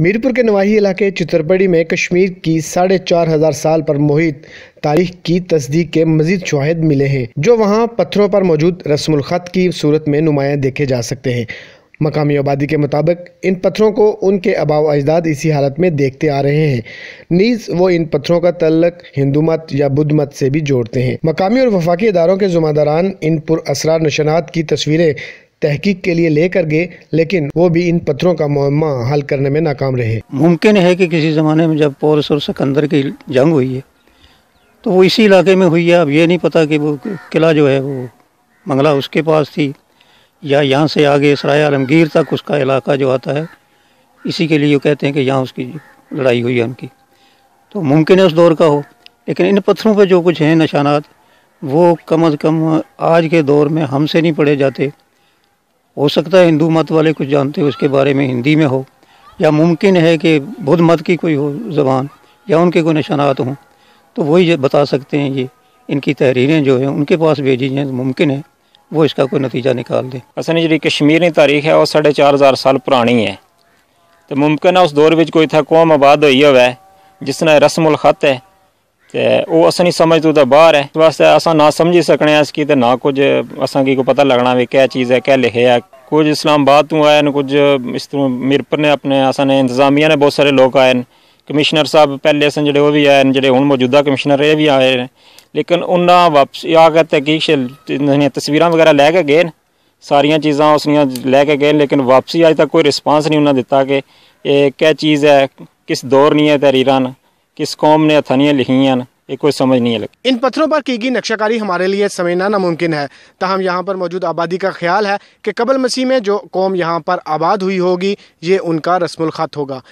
मीरपुर के नवाही इलाके चितरपड़ी में कश्मीर की साढ़े चार हजार साल पर मोहित तारीख की तस्दीक के मजीद शाहिद मिले हैं जो वहां पत्थरों पर मौजूद रस्म खत की सूरत में नुमाया देखे जा सकते हैं मकामी आबादी के मुताबिक इन पत्थरों को उनके अबाव अजदाद इसी हालत में देखते आ रहे हैं नीज वो इन पत्थरों का तल्लक हिंदू मत या बुद्ध मत से भी जोड़ते हैं मकामी और वफाकी इदारों के जुम्मेदारान इन पुरअसरा नशनात की तस्वीरें तहकीक के लिए लेकर गए लेकिन वो भी इन पत्थरों का मम्मा हल करने में नाकाम रहे मुमकिन है कि किसी ज़माने में जब पौरस और सिकंदर की जंग हुई है तो वो इसी इलाके में हुई है अब ये नहीं पता कि वो किला जो है वो मंगला उसके पास थी या यहाँ से आगे सराय आलमगीर तक उसका इलाका जो आता है इसी के लिए वो कहते हैं कि यहाँ उसकी लड़ाई हुई है उनकी तो मुमकिन है उस दौर का हो लेकिन इन पत्थरों पर जो कुछ हैं निशानात वो कम अज़ कम आज के दौर में हमसे नहीं पढ़े जाते हो सकता है हिंदू मत वाले कुछ जानते हो उसके बारे में हिंदी में हो या मुमकिन है कि बुद्ध मत की कोई हो ज़बान या उनके कोई निशानात हों तो वही बता सकते हैं ये इनकी तहरीरें जो हैं उनके पास भेजी जाएँ मुमकिन है वो इसका कोई नतीजा निकाल दें असल जी कश्मीर की तारीख है वह साढ़े चार हज़ार साल पुरानी है तो मुमकिन है उस दौर में कोई था कौम आबाद हुई होवे जिसने रस्म रस्मुल खत है ਤੇ ਉਹ ਅਸਾਂ ਨਹੀਂ ਸਮਝ ਤੋਂ ਤਾਂ ਬਾਹਰ ਹੈ ਵਾਸਤੇ ਅਸਾਂ ਨਾ ਸਮਝੀ ਸਕਣੇ ਆ ਇਸ ਕੀ ਤੇ ਨਾ ਕੁਝ ਅਸਾਂ ਕੀ ਕੋ ਪਤਾ ਲੱਗਣਾ ਵੀ ਕਿਹ ਚੀਜ਼ ਹੈ ਕਿਹ ਲਿਖਿਆ ਕੁਝ ਇਸਲਾਮਾਬਾਦ ਤੋਂ ਆਇਆ ਨੇ ਕੁਝ ਇਸ ਤੋਂ ਮਿਰਪਰ ਨੇ ਆਪਣੇ ਅਸਾਂ ਨੇ ਇੰਤਜ਼ਾਮੀਆਂ ਨੇ ਬਹੁਤ ਸਾਰੇ ਲੋਕ ਆਏ ਨੇ ਕਮਿਸ਼ਨਰ ਸਾਹਿਬ ਪਹਿਲੇ ਅਸਾਂ ਜਿਹੜੇ ਉਹ ਵੀ ਆਏ ਨੇ ਜਿਹੜੇ ਹੁਣ ਮੌਜੂਦਾ ਕਮਿਸ਼ਨਰ ਇਹ ਵੀ ਆਏ ਨੇ ਲੇਕਿਨ ਉਹਨਾਂ ਵਾਪਸ ਆ ਕੇ ਤਹਿਕੀਕ ਨੇ ਤਸਵੀਰਾਂ ਵਗੈਰਾ ਲੈ ਕੇ ਗਏ ਨੇ ਸਾਰੀਆਂ ਚੀਜ਼ਾਂ ਉਸਨੀਆਂ ਲੈ ਕੇ ਗਏ ਲੇਕਿਨ ਵਾਪਸੀ ਅਜੇ ਤੱਕ ਕੋਈ ਰਿਸਪਾਂਸ ਨਹੀਂ ਉਹਨਾਂ ਦਿੱਤਾ ਕਿ ਇਹ ਕਿਹ ਚੀਜ਼ ਹੈ ਕਿਸ ਦੌਰ ਨਹੀਂ ਹੈ ਤਹਿਰੀਰਾਂ किस कौम ने अथानियाँ लिखी हैं ये कोई समझ नहीं है लगी इन पत्थरों पर की गई नक्शाकारी हमारे लिए समझना नामुमकिन है तहम यहाँ पर मौजूद आबादी का ख्याल है कि कबल मसीह में जो कौम यहाँ पर आबाद हुई होगी ये उनका रस्मुल ख़त होगा